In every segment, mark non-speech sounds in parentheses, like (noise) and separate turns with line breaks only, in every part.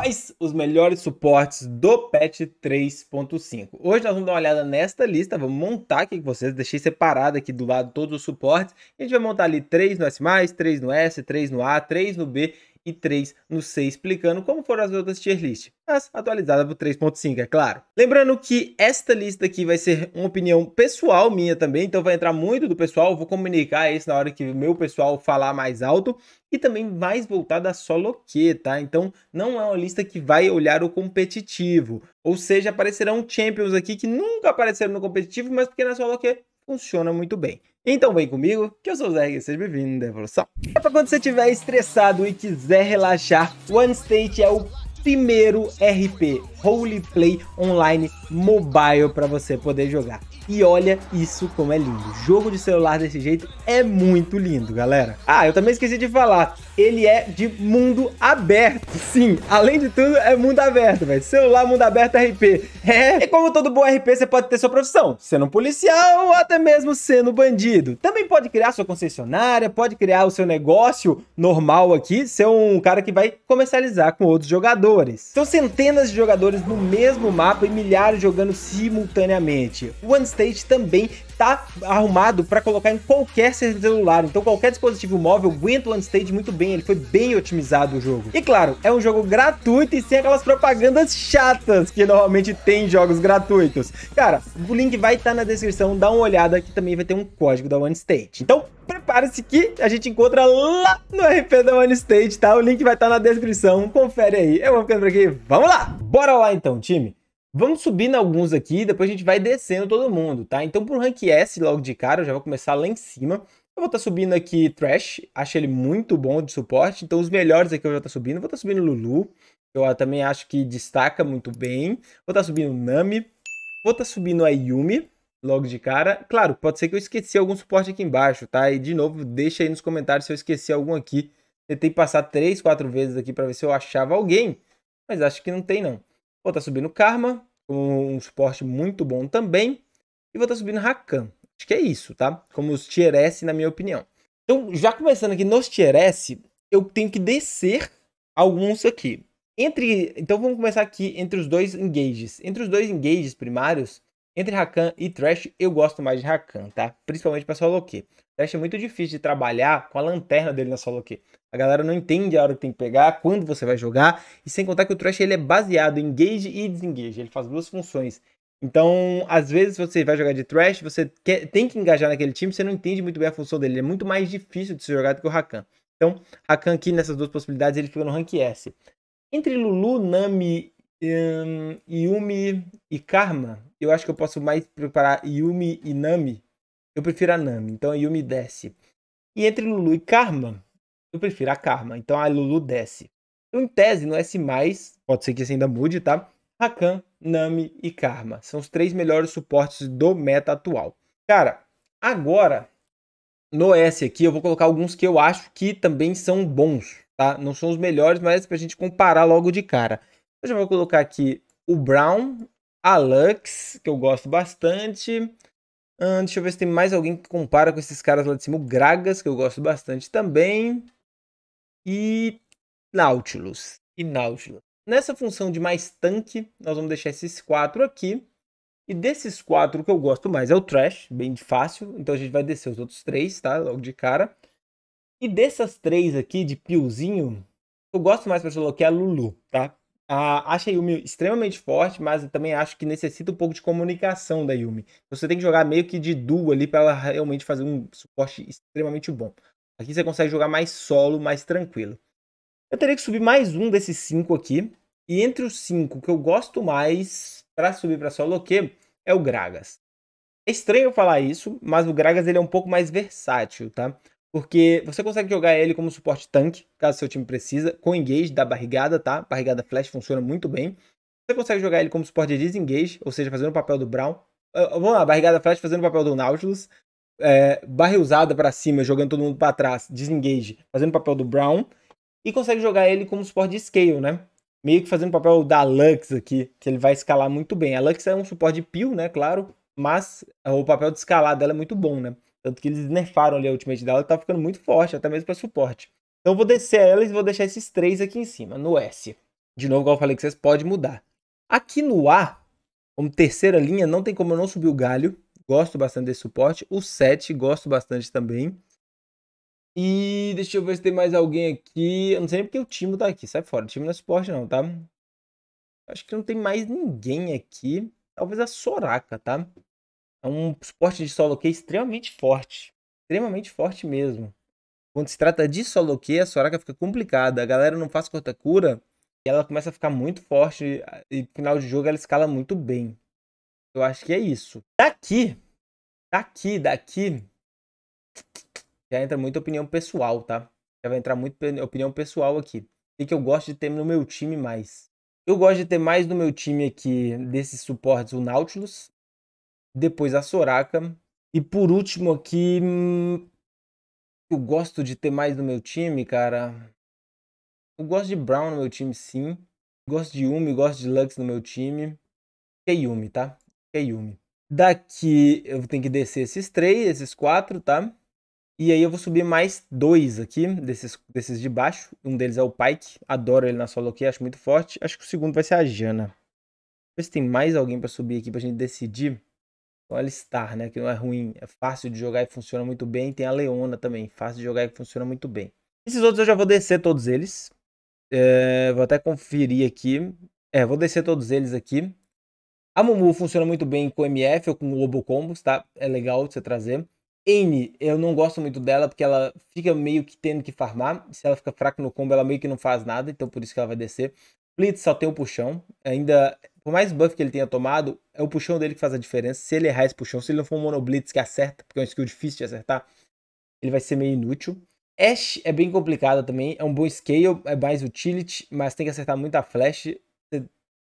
quais os melhores suportes do patch 3.5. Hoje nós vamos dar uma olhada nesta lista, vamos montar aqui com vocês, deixei separado aqui do lado todos os suportes. A gente vai montar ali 3 no S+, 3 no S, 3 no A, 3 no B e 3 no 6, explicando como foram as outras tier list, mas atualizada para 3.5, é claro. Lembrando que esta lista aqui vai ser uma opinião pessoal minha também, então vai entrar muito do pessoal, vou comunicar isso na hora que o meu pessoal falar mais alto, e também mais voltada a solo que, tá? Então não é uma lista que vai olhar o competitivo, ou seja, aparecerão champions aqui que nunca apareceram no competitivo, mas porque na é solo que funciona muito bem. Então vem comigo, que eu sou o Zé e seja bem-vindo à Evolução. É pra quando você estiver estressado e quiser relaxar, One State é o primeiro RP Holy Play Online Mobile para você poder jogar. E olha isso como é lindo. Jogo de celular desse jeito é muito lindo, galera. Ah, eu também esqueci de falar. Ele é de mundo aberto. (laughs) Sim, além de tudo, é mundo aberto, velho. Celular, mundo aberto, RP. É, e como todo bom RP, você pode ter sua profissão. Sendo um policial ou até mesmo sendo bandido. Também pode criar sua concessionária, pode criar o seu negócio normal aqui, ser um cara que vai comercializar com outros jogadores. São então, centenas de jogadores jogadores no mesmo mapa e milhares jogando simultaneamente. O One State também tá arrumado para colocar em qualquer celular, então qualquer dispositivo móvel aguenta o stage muito bem, ele foi bem otimizado o jogo. E claro, é um jogo gratuito e sem aquelas propagandas chatas que normalmente tem jogos gratuitos. Cara, o link vai estar tá na descrição, dá uma olhada que também vai ter um código da One State. Então, prepare-se que a gente encontra lá no RP da One State, tá? O link vai estar tá na descrição, confere aí. Eu vou ficando por aqui, vamos lá! Bora lá então, time! Vamos subindo alguns aqui, depois a gente vai descendo todo mundo, tá? Então pro Rank S logo de cara, eu já vou começar lá em cima. Eu vou estar tá subindo aqui Trash, acho ele muito bom de suporte, então os melhores aqui eu já estou tá subindo. Vou estar tá subindo Lulu, eu também acho que destaca muito bem. Vou estar tá subindo Nami, vou estar tá subindo a Yumi logo de cara. Claro, pode ser que eu esqueci algum suporte aqui embaixo, tá? E de novo, deixa aí nos comentários se eu esqueci algum aqui. Tentei passar 3, 4 vezes aqui para ver se eu achava alguém, mas acho que não tem não. Vou estar tá subindo Karma, como um suporte muito bom também. E vou estar tá subindo Rakan. Acho que é isso, tá? Como os tier S, na minha opinião. Então, já começando aqui nos tier S, eu tenho que descer alguns aqui. Entre, então vamos começar aqui entre os dois engages. Entre os dois engages primários, entre Rakan e Trash, eu gosto mais de Rakan, tá? Principalmente para solo queue. Eu é muito difícil de trabalhar com a lanterna dele na solo que A galera não entende a hora que tem que pegar, quando você vai jogar, e sem contar que o Trash ele é baseado em engage e desengage, ele faz duas funções. Então, às vezes você vai jogar de Trash, você quer, tem que engajar naquele time, você não entende muito bem a função dele, ele é muito mais difícil de ser jogado que o Rakan. Então, Rakan aqui nessas duas possibilidades, ele fica no rank S. Entre Lulu, Nami, um, Yumi e Karma, eu acho que eu posso mais preparar Yumi e Nami eu prefiro a Nami, então a Yumi desce. E entre Lulu e Karma, eu prefiro a Karma, então a Lulu desce. Então, em tese, no S+, pode ser que isso ainda mude, tá? Rakan, Nami e Karma. São os três melhores suportes do meta atual. Cara, agora, no S aqui, eu vou colocar alguns que eu acho que também são bons, tá? Não são os melhores, mas pra gente comparar logo de cara. Eu já vou colocar aqui o Brown, a Lux, que eu gosto bastante Hum, deixa eu ver se tem mais alguém que compara com esses caras lá de cima. O Gragas, que eu gosto bastante também. E Nautilus. E Nautilus. Nessa função de mais tanque, nós vamos deixar esses quatro aqui. E desses quatro, o que eu gosto mais é o Trash, bem fácil. Então a gente vai descer os outros três, tá? Logo de cara. E dessas três aqui, de piozinho, eu gosto mais pra colocar a Lulu, tá? Uh, acho a Yumi extremamente forte, mas também acho que necessita um pouco de comunicação da Yumi. Você tem que jogar meio que de duo ali para ela realmente fazer um suporte extremamente bom. Aqui você consegue jogar mais solo, mais tranquilo. Eu teria que subir mais um desses cinco aqui. E entre os cinco que eu gosto mais para subir para solo o É o Gragas. É estranho falar isso, mas o Gragas ele é um pouco mais versátil, tá? porque você consegue jogar ele como suporte tanque, caso seu time precisa, com engage da barrigada, tá? Barrigada flash funciona muito bem. Você consegue jogar ele como suporte de desengage, ou seja, fazendo o papel do Brown. Uh, vamos lá, barrigada flash fazendo o papel do Nautilus. É, barrilzada para cima, jogando todo mundo para trás, desengage, fazendo o papel do Brown. E consegue jogar ele como suporte de scale, né? Meio que fazendo o papel da Lux aqui, que ele vai escalar muito bem. A Lux é um suporte de peel, né? Claro, mas o papel de escalar dela é muito bom, né? Tanto que eles nerfaram ali a ultimate dela, tá ficando muito forte, até mesmo para suporte. Então eu vou descer ela e vou deixar esses três aqui em cima, no S. De novo, igual eu falei que vocês, pode mudar. Aqui no A, como terceira linha, não tem como eu não subir o galho. Gosto bastante desse suporte. O 7, gosto bastante também. E deixa eu ver se tem mais alguém aqui. Eu não sei nem porque o time tá aqui. Sai fora. O time não é suporte, não, tá? Acho que não tem mais ninguém aqui. Talvez a Soraka, tá? é um suporte de solo que é extremamente forte. Extremamente forte mesmo. Quando se trata de solo que, a Soraka fica complicada. A galera não faz corta-cura e ela começa a ficar muito forte. E no final de jogo ela escala muito bem. Eu acho que é isso. Daqui, daqui, daqui, já entra muita opinião pessoal, tá? Já vai entrar muita opinião pessoal aqui. O que eu gosto de ter no meu time mais? Eu gosto de ter mais no meu time aqui desses suportes o Nautilus, depois a Soraka. E por último aqui, eu gosto de ter mais no meu time, cara. Eu gosto de Brown no meu time, sim. Gosto de Yumi, gosto de Lux no meu time. Que é Yumi, tá? Que é Yumi. Daqui eu tenho que descer esses três, esses quatro, tá? E aí eu vou subir mais dois aqui, desses, desses de baixo. Um deles é o Pike. Adoro ele na solo aqui, acho muito forte. Acho que o segundo vai ser a Jana. Vê se tem mais alguém para subir aqui pra gente decidir o então, é Star, né? Que não é ruim, é fácil de jogar e funciona muito bem. Tem a Leona também, fácil de jogar e funciona muito bem. Esses outros eu já vou descer todos eles. É, vou até conferir aqui. É, vou descer todos eles aqui. A Mumu funciona muito bem com MF ou com Lobo Combos, tá? É legal de você trazer. N, eu não gosto muito dela porque ela fica meio que tendo que farmar. Se ela fica fraca no combo, ela meio que não faz nada, então por isso que ela vai descer. Blitz só tem o puxão. Ainda por mais buff que ele tenha tomado, é o puxão dele que faz a diferença. Se ele errar esse puxão, se ele não for um monoblitz que acerta, porque é um skill difícil de acertar, ele vai ser meio inútil. Ash é bem complicado também, é um bom scale, é mais utility, mas tem que acertar muita flash. Você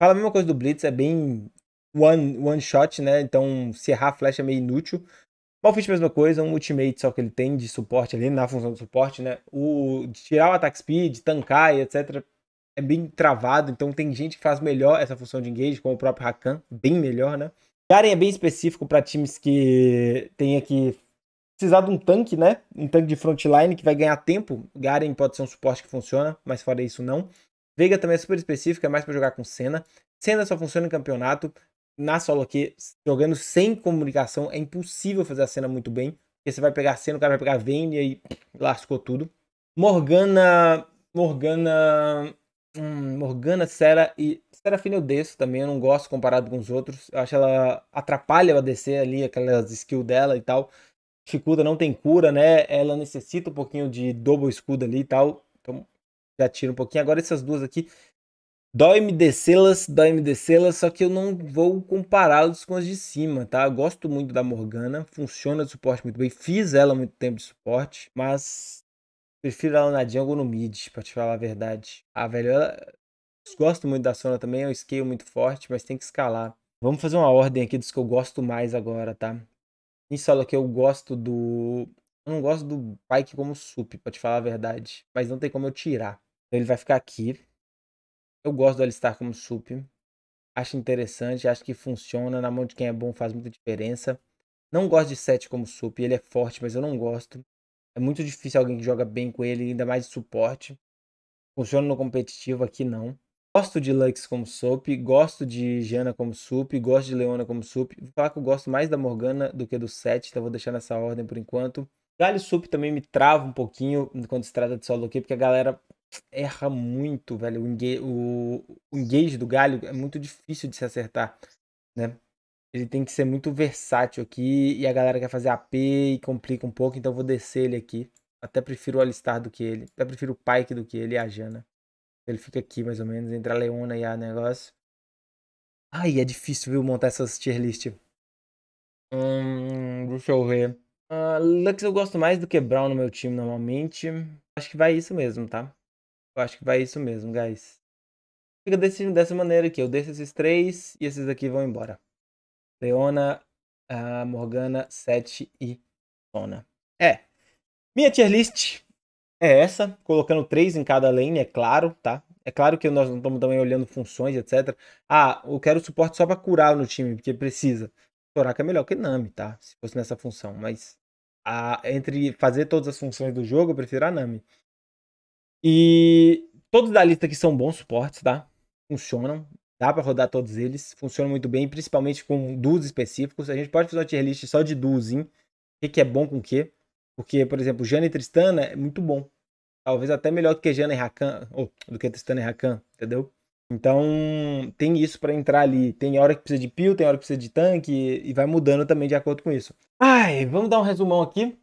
fala a mesma coisa do Blitz, é bem one, one shot, né? Então se errar a flash é meio inútil. Malfit, mesma coisa, um ultimate só que ele tem de suporte ali, na função do suporte, né? O tirar o ataque speed, tankar e etc é bem travado, então tem gente que faz melhor essa função de engage, como o próprio Rakan, bem melhor, né? Garen é bem específico para times que tenha que precisar de um tanque, né? Um tanque de frontline que vai ganhar tempo. Garen pode ser um suporte que funciona, mas fora isso não. Veiga também é super específico, é mais para jogar com Senna. Senna só funciona em campeonato. Na solo que jogando sem comunicação, é impossível fazer a cena muito bem. Porque você vai pegar cena o cara vai pegar Vayne e aí, lascou tudo. Morgana. Morgana Hum, Morgana, Sera e Serafina eu desço também, eu não gosto comparado com os outros. Eu acho ela atrapalha a descer ali, aquelas skills dela e tal. Dificulta, não tem cura, né? Ela necessita um pouquinho de double escudo ali e tal. Então já tira um pouquinho. Agora essas duas aqui, dói-me descê-las, dói-me descê-las, só que eu não vou compará-los com as de cima, tá? Eu gosto muito da Morgana, funciona de suporte muito bem. Fiz ela muito tempo de suporte, mas Prefiro ela na Django no mid, pra te falar a verdade. Ah, velho, ela... gosto muito da Sona também, é um scale muito forte, mas tem que escalar. Vamos fazer uma ordem aqui dos que eu gosto mais agora, tá? Em solo que eu gosto do... Eu não gosto do Pike como sup, pra te falar a verdade. Mas não tem como eu tirar. Então ele vai ficar aqui. Eu gosto do Alistar como sup. Acho interessante, acho que funciona. Na mão de quem é bom faz muita diferença. Não gosto de 7 como sup. Ele é forte, mas eu não gosto. É muito difícil alguém que joga bem com ele, ainda mais de suporte. Funciona no competitivo, aqui não. Gosto de Lux como Soap, gosto de Jana como Sup, gosto de Leona como Sup. Vou falar que eu gosto mais da Morgana do que do Set, então vou deixar nessa ordem por enquanto. Galho Sup também me trava um pouquinho quando se trata de solo aqui, porque a galera erra muito, velho. O, o, o engage do Galho é muito difícil de se acertar, né? Ele tem que ser muito versátil aqui. E a galera quer fazer AP e complica um pouco. Então eu vou descer ele aqui. Até prefiro o Alistar do que ele. Até prefiro o Pyke do que ele e a Jana. Ele fica aqui mais ou menos. Entre a Leona e a negócio. Ai, é difícil, viu, montar essas tier list. Hum, deixa eu ver. Uh, Lux eu gosto mais do que Brown no meu time normalmente. Acho que vai isso mesmo, tá? Eu acho que vai isso mesmo, guys. Fica desse, dessa maneira aqui. Eu desço esses três e esses aqui vão embora. Leona, a Morgana, Sete e Sona. É. Minha tier list é essa, colocando três em cada lane, é claro, tá? É claro que nós não estamos também olhando funções, etc. Ah, eu quero suporte só para curar no time, porque precisa. Soraka é melhor que Nami, tá? Se fosse nessa função, mas entre fazer todas as funções do jogo, eu prefiro a Nami. E todos da lista aqui são bons suportes, tá? Funcionam. Dá para rodar todos eles, funciona muito bem, principalmente com duos específicos. A gente pode fazer uma tier list só de duos, hein O que, que é bom com o quê? Porque, por exemplo, Jana e Tristana é muito bom. Talvez até melhor do que Jana e Rakan, ou do que Tristana e Rakan, entendeu? Então, tem isso para entrar ali. Tem hora que precisa de peel, tem hora que precisa de tanque, e vai mudando também de acordo com isso. Ai, vamos dar um resumão aqui.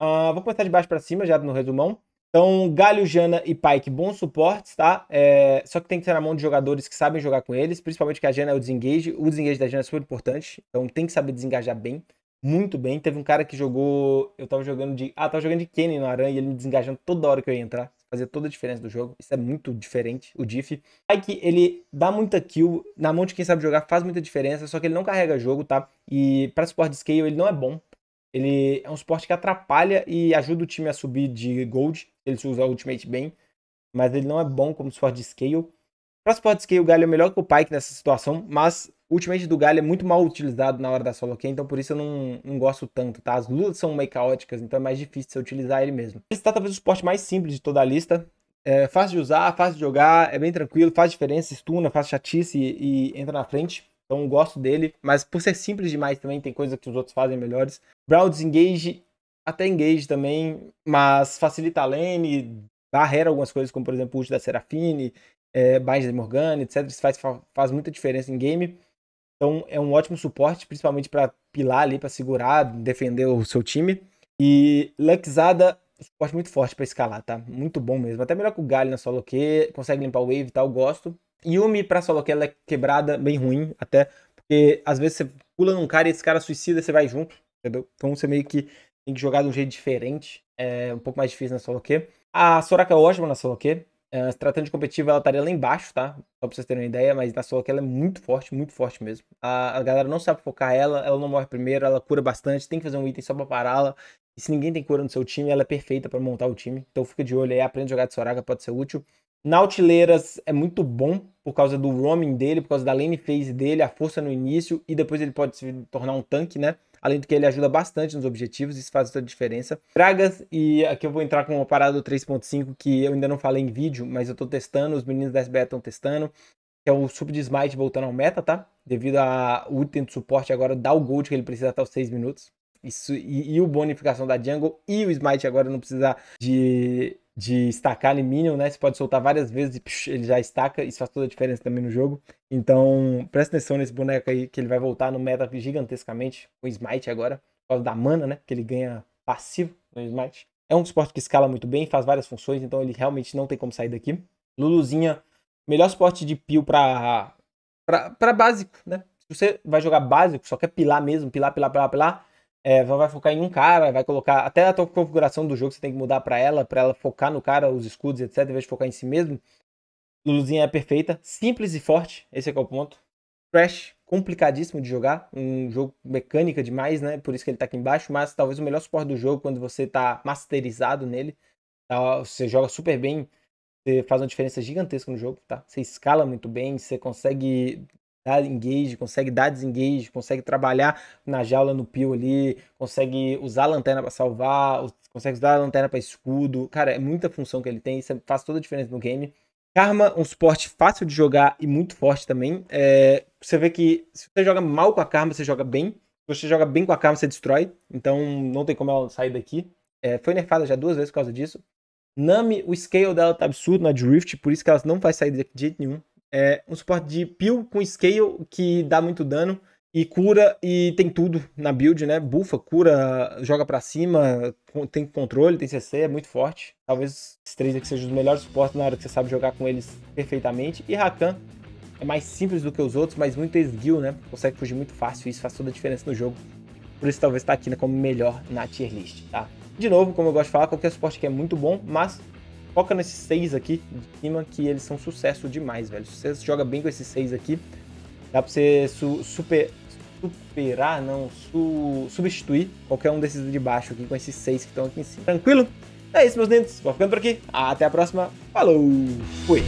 Uh, vou começar de baixo para cima já no resumão. Então, Galho, Jana e Pike, bons suportes, tá? É, só que tem que ter na mão de jogadores que sabem jogar com eles, principalmente que a Jana é o desengage. O desengage da Jana é super importante, então tem que saber desengajar bem, muito bem. Teve um cara que jogou. Eu tava jogando de. Ah, tava jogando de Kenny no Aranha e ele me desengajando toda hora que eu ia entrar. Fazia toda a diferença do jogo. Isso é muito diferente, o Diff. Pike, ele dá muita kill. Na mão de quem sabe jogar faz muita diferença, só que ele não carrega jogo, tá? E pra suporte de scale ele não é bom. Ele é um suporte que atrapalha e ajuda o time a subir de gold. Ele se usa ultimate bem, mas ele não é bom como suporte de scale. Para suporte scale, o Galho é melhor que o Pyke nessa situação, mas o ultimate do Galho é muito mal utilizado na hora da solo queue, então por isso eu não, não gosto tanto, tá? As lutas são meio caóticas, então é mais difícil você utilizar ele mesmo. Ele está talvez o suporte mais simples de toda a lista. É fácil de usar, fácil de jogar, é bem tranquilo, faz diferença, stun faz chatice e, e entra na frente. Então gosto dele, mas por ser simples demais também, tem coisa que os outros fazem melhores. Brawl desengage, até engage também, mas facilita a lane, barreira algumas coisas, como por exemplo o ult da Serafine, é, Bind de Morgana, etc. Isso faz, faz muita diferença em game. Então é um ótimo suporte, principalmente para pilar ali, para segurar, defender o seu time. E Luxada, suporte muito forte para escalar, tá? Muito bom mesmo. Até melhor que o Galho na solo que consegue limpar o wave e tal, gosto. Yumi pra solo que ela é quebrada, bem ruim, até porque às vezes você pula num cara e esse cara suicida, você vai junto entendeu? Então você meio que tem que jogar de um jeito diferente, é um pouco mais difícil na solo Q. A Soraka é ótima na solo Q, é, se tratando de competitiva, ela estaria lá embaixo, tá? Só pra vocês terem uma ideia, mas na solo Q ela é muito forte, muito forte mesmo. A, a galera não sabe focar ela, ela não morre primeiro, ela cura bastante, tem que fazer um item só pra pará-la. E se ninguém tem cura no seu time, ela é perfeita para montar o time. Então fica de olho aí, aprende a jogar de Soraka, pode ser útil. Nautileiras é muito bom por causa do roaming dele, por causa da lane phase dele, a força no início, e depois ele pode se tornar um tanque, né? além do que ele ajuda bastante nos objetivos, isso faz toda a diferença. Pragas, e aqui eu vou entrar com uma parada do 3.5 que eu ainda não falei em vídeo, mas eu tô testando, os meninos da SBE estão testando, que é o sub de smite voltando ao meta, tá? Devido ao item de suporte agora dá o gold que ele precisa até os 6 minutos. Isso, e, e o bonificação da jungle e o smite agora não precisa de de estacar ali Minion, né? Você pode soltar várias vezes e psh, ele já estaca. Isso faz toda a diferença também no jogo. Então, presta atenção nesse boneco aí, que ele vai voltar no meta gigantescamente. O Smite agora, por causa da mana, né? Que ele ganha passivo no Smite. É um esporte que escala muito bem, faz várias funções, então ele realmente não tem como sair daqui. Luluzinha, melhor esporte de peel pra, pra, pra básico, né? Se você vai jogar básico, só quer pilar mesmo, pilar, pilar, pilar, pilar, é, vai focar em um cara, vai colocar até a tua configuração do jogo você tem que mudar para ela, para ela focar no cara, os escudos, etc, em vez de focar em si mesmo. Luluzinha é perfeita, simples e forte, esse é, é o ponto. Crash, complicadíssimo de jogar, um jogo mecânica demais, né? Por isso que ele tá aqui embaixo, mas talvez o melhor suporte do jogo quando você tá masterizado nele, tá? você joga super bem, você faz uma diferença gigantesca no jogo, tá? Você escala muito bem, você consegue dá engage, consegue dar desengage, consegue trabalhar na jaula no pio ali, consegue usar a lanterna para salvar, consegue usar a lanterna para escudo. Cara, é muita função que ele tem, isso faz toda a diferença no game. Karma, um suporte fácil de jogar e muito forte também. É, você vê que se você joga mal com a Karma, você joga bem. Se você joga bem com a Karma, você destrói. Então não tem como ela sair daqui. É, foi nerfada já duas vezes por causa disso. Nami, o scale dela tá absurdo na Drift, por isso que ela não vai sair daqui de jeito nenhum. É um suporte de peel com scale que dá muito dano e cura e tem tudo na build, né? Bufa, cura, joga para cima, tem controle, tem CC, é muito forte. Talvez esses três aqui sejam os melhores suportes na hora que você sabe jogar com eles perfeitamente. E Rakan é mais simples do que os outros, mas muito esguio, né? Consegue fugir muito fácil e isso faz toda a diferença no jogo. Por isso talvez tá aqui como melhor na tier list, tá? De novo, como eu gosto de falar, qualquer suporte aqui é muito bom, mas Foca nesses seis aqui de cima, que eles são sucesso demais, velho. Se você joga bem com esses seis aqui, dá pra você su super, superar, não, su substituir qualquer um desses de baixo aqui com esses seis que estão aqui em cima. Tranquilo? É isso, meus dentes. Vou ficando por aqui. Até a próxima. Falou! Fui!